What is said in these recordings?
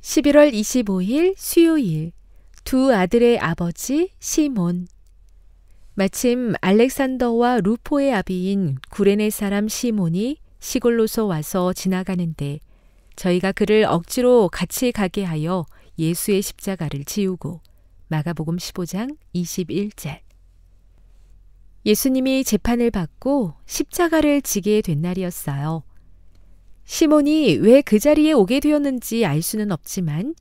11월 25일 수요일 두 아들의 아버지 시몬 마침 알렉산더와 루포의 아비인 구레네 사람 시몬이 시골로서 와서 지나가는데 저희가 그를 억지로 같이 가게 하여 예수의 십자가를 지우고 마가복음 15장 21절 예수님이 재판을 받고 십자가를 지게 된 날이었어요. 시몬이 왜 그 자리에 오게 되었는지 알 수는 없지만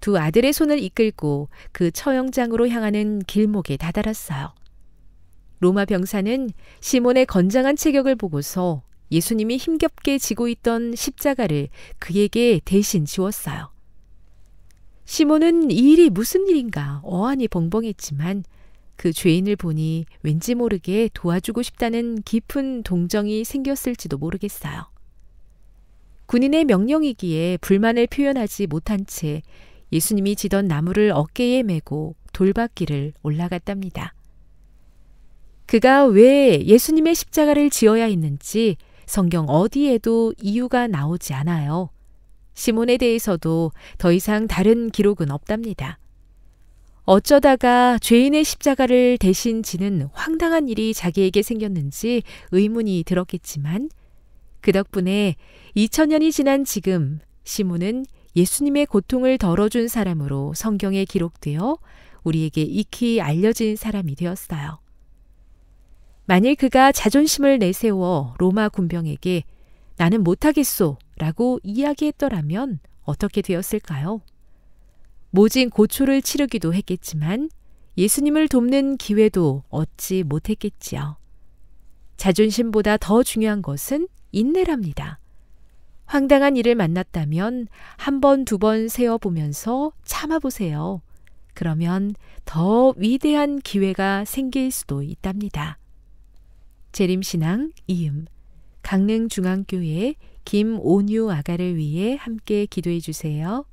두 아들의 손을 이끌고 그 처형장으로 향하는 길목에 다다랐어요. 로마 병사는 시몬의 건장한 체격을 보고서 예수님이 힘겹게 지고 있던 십자가를 그에게 대신 지웠어요. 시몬은 이 일이 무슨 일인가 어안이 벙벙했지만 그 죄인을 보니 왠지 모르게 도와주고 싶다는 깊은 동정이 생겼을지도 모르겠어요. 군인의 명령이기에 불만을 표현하지 못한 채 예수님이 지던 나무를 어깨에 메고 돌밭길을 올라갔답니다. 그가 왜 예수님의 십자가를 지어야 했는지 성경 어디에도 이유가 나오지 않아요. 시몬에 대해서도 더 이상 다른 기록은 없답니다. 어쩌다가 죄인의 십자가를 대신 지는 황당한 일이 자기에게 생겼는지 의문이 들었겠지만 그 덕분에 2000년이 지난 지금 시몬은 예수님의 고통을 덜어준 사람으로 성경에 기록되어 우리에게 익히 알려진 사람이 되었어요. 만일 그가 자존심을 내세워 로마 군병에게 나는 못하겠소 라고 이야기했더라면 어떻게 되었을까요? 모진 고초를 치르기도 했겠지만 예수님을 돕는 기회도 얻지 못했겠지요. 자존심보다 더 중요한 것은 인내랍니다. 황당한 일을 만났다면 한 번, 두 번 세어 보면서 참아보세요. 그러면 더 위대한 기회가 생길 수도 있답니다. 재림신앙 이음 강릉중앙교회 김온유 아가를 위해 함께 기도해 주세요.